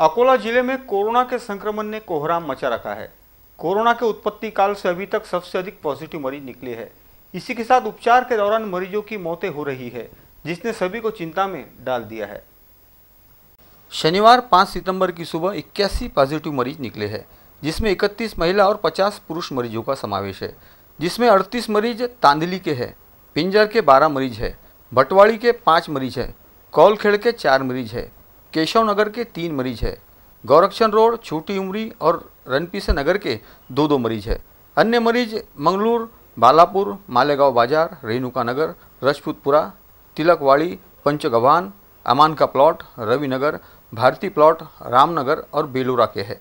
अकोला जिले में कोरोना के संक्रमण ने कोहराम मचा रखा है कोरोना के उत्पत्ति काल से अभी तक सबसे अधिक पॉजिटिव मरीज निकले हैं इसी के साथ उपचार के दौरान मरीजों की मौतें हो रही है जिसने सभी को चिंता में डाल दिया है शनिवार 5 सितंबर की सुबह इक्यासी पॉजिटिव मरीज निकले हैं जिसमें 31 महिला और 50 पुरुष मरीजों का समावेश है जिसमें 38 मरीज तांदली के हैं पिंजर के 12 मरीज है भटवाड़ी के 5 मरीज है कौलखेड़ के 4 मरीज है केशव नगर के तीन मरीज है गौरक्षण रोड छोटी उमरी और रनपीसे नगर के दो दो मरीज है अन्य मरीज मंगलूर बालापुर मालेगांव बाजार रेणुका नगर रजपूतपुरा तिलकवाड़ी पंचगवान अमान का प्लॉट रविनगर भारती प्लॉट रामनगर और बेलोरा के है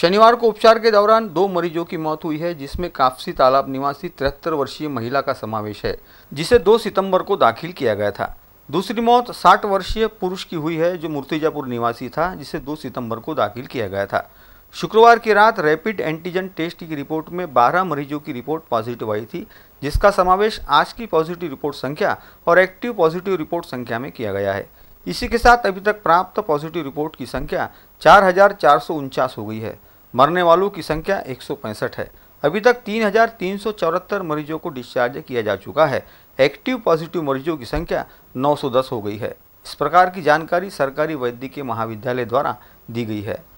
शनिवार को उपचार के दौरान दो मरीजों की मौत हुई है जिसमें काफसी तालाब निवासी तिहत्तर वर्षीय महिला का समावेश है जिसे 2 सितंबर को दाखिल किया गया था दूसरी मौत 60 वर्षीय पुरुष की हुई है जो मुर्तिजापुर निवासी था जिसे 2 सितंबर को दाखिल किया गया था शुक्रवार की रात रैपिड एंटीजन टेस्ट की रिपोर्ट में 12 मरीजों की रिपोर्ट पॉजिटिव आई थी जिसका समावेश आज की पॉजिटिव रिपोर्ट संख्या और एक्टिव पॉजिटिव रिपोर्ट संख्या में किया गया है इसी के साथ अभी तक प्राप्त पॉजिटिव रिपोर्ट की संख्या चार हो गई है मरने वालों की संख्या एक है अभी तक तीन मरीजों को डिस्चार्ज किया जा चुका है एक्टिव पॉजिटिव मरीजों की संख्या 910 हो गई है इस प्रकार की जानकारी सरकारी वैद्यकीय महाविद्यालय द्वारा दी गई है